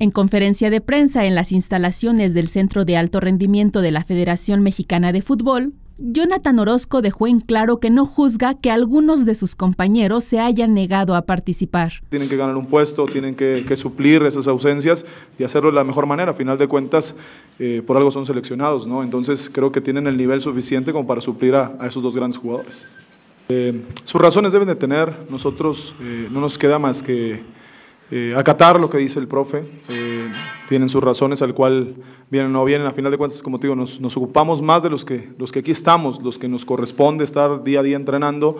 En conferencia de prensa en las instalaciones del Centro de Alto Rendimiento de la Federación Mexicana de Fútbol, Jonathan Orozco dejó en claro que no juzga que algunos de sus compañeros se hayan negado a participar. Tienen que ganar un puesto, tienen que, suplir esas ausencias y hacerlo de la mejor manera. A final de cuentas, eh, por algo son seleccionados, ¿no? Entonces creo que tienen el nivel suficiente como para suplir a, esos dos grandes jugadores. Eh, sus razones deben de tener, nosotros eh, no nos queda más que eh, acatar lo que dice el profe. Eh, tienen sus razones al cual vienen o no vienen. A final de cuentas, como te digo, nos, nos, ocupamos más de los que, los que aquí estamos, los que nos corresponde estar día a día entrenando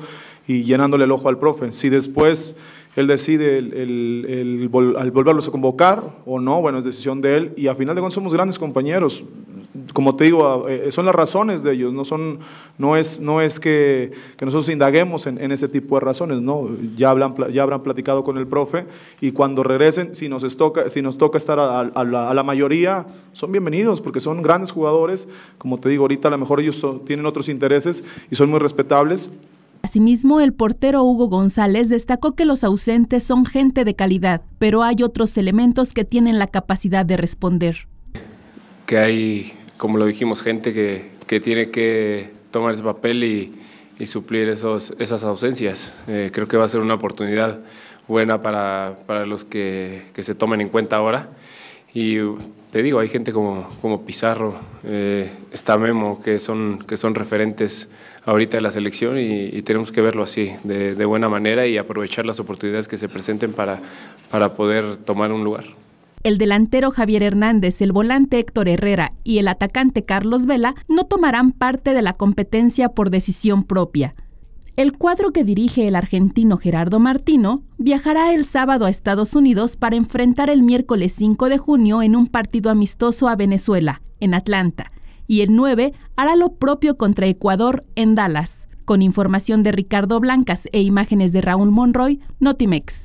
y llenándole el ojo al profe. Si después él decide el, al volverlos a convocar o no, bueno, es decisión de él. Y a final de cuentas somos grandes compañeros como te digo, ah, eh, son las razones de ellos, no, son, no es, no es que, nosotros indaguemos en, ese tipo de razones, ¿no? Ya, hablan, ya habrán platicado con el profe y cuando regresen, si nos, toca, si nos toca estar a, la, mayoría, son bienvenidos porque son grandes jugadores, como te digo, ahorita a lo mejor ellos tienen otros intereses y son muy respetables. Asimismo, el portero Hugo González destacó que los ausentes son gente de calidad, pero hay otros elementos que tienen la capacidad de responder. Que hay como lo dijimos, gente que, tiene que tomar ese papel y, suplir esas ausencias. Eh, creo que va a ser una oportunidad buena para, los que, se tomen en cuenta ahora. Y te digo, hay gente como, Pizarro, eh, está Memo, que son, que son referentes ahorita de la selección y, tenemos que verlo así, de, buena manera y aprovechar las oportunidades que se presenten para poder tomar un lugar. El delantero Javier Hernández, el volante Héctor Herrera y el atacante Carlos Vela no tomarán parte de la competencia por decisión propia. El cuadro que dirige el argentino Gerardo Martino viajará el sábado a Estados Unidos para enfrentar el miércoles 5 de junio en un partido amistoso a Venezuela, en Atlanta, y el 9 hará lo propio contra Ecuador en Dallas. Con información de Ricardo Blancas e imágenes de Raúl Monroy, Notimex.